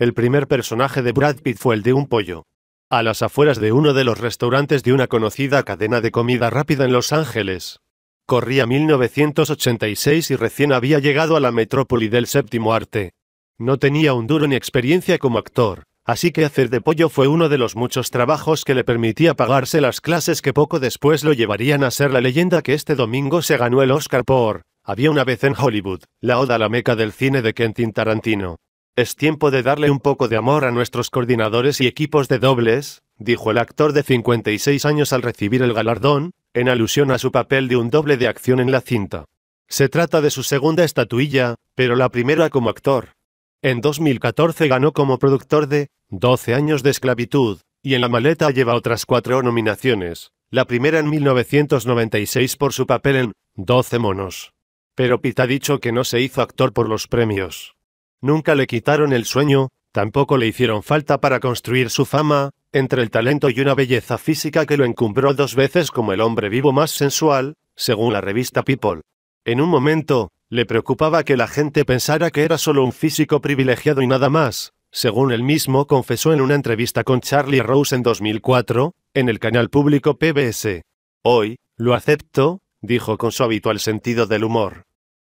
El primer personaje de Brad Pitt fue el de un pollo, a las afueras de uno de los restaurantes de una conocida cadena de comida rápida en Los Ángeles. Corría 1986 y recién había llegado a la metrópoli del séptimo arte. No tenía un duro ni experiencia como actor, así que hacer de pollo fue uno de los muchos trabajos que le permitía pagarse las clases que poco después lo llevarían a ser la leyenda que este domingo se ganó el Oscar por Había una vez en Hollywood, la oda a la meca del cine de Quentin Tarantino. Es tiempo de darle un poco de amor a nuestros coordinadores y equipos de dobles, dijo el actor de 56 años al recibir el galardón, en alusión a su papel de un doble de acción en la cinta. Se trata de su segunda estatuilla, pero la primera como actor. En 2014 ganó como productor de 12 años de esclavitud, y en la maleta lleva otras cuatro nominaciones, la primera en 1996 por su papel en 12 monos. Pero Pitt ha dicho que no se hizo actor por los premios. Nunca le quitaron el sueño, tampoco le hicieron falta para construir su fama, entre el talento y una belleza física que lo encumbró dos veces como el hombre vivo más sensual, según la revista People. En un momento, le preocupaba que la gente pensara que era solo un físico privilegiado y nada más, según él mismo confesó en una entrevista con Charlie Rose en 2004, en el canal público PBS. Hoy, lo acepto, dijo con su habitual sentido del humor.